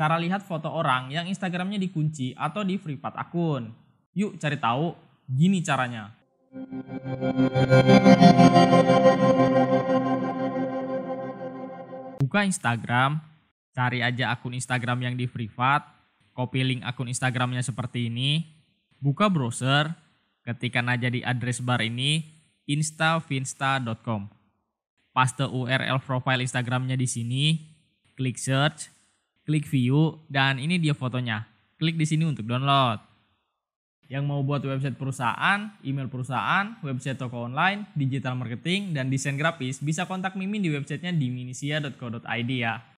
cara lihat foto orang yang Instagramnya dikunci atau di privat akun. Yuk cari tahu, gini caranya. Buka Instagram, cari aja akun Instagram yang di privat, copy link akun Instagramnya seperti ini, buka browser, ketikan aja di address bar ini, instavinsta.com. Paste URL profile Instagramnya di sini, klik search, klik view, dan ini dia fotonya. Klik di sini untuk download. Yang mau buat website perusahaan, email perusahaan, website toko online, digital marketing, dan desain grafis bisa kontak Mimin di websitenya diminisia.co.id ya.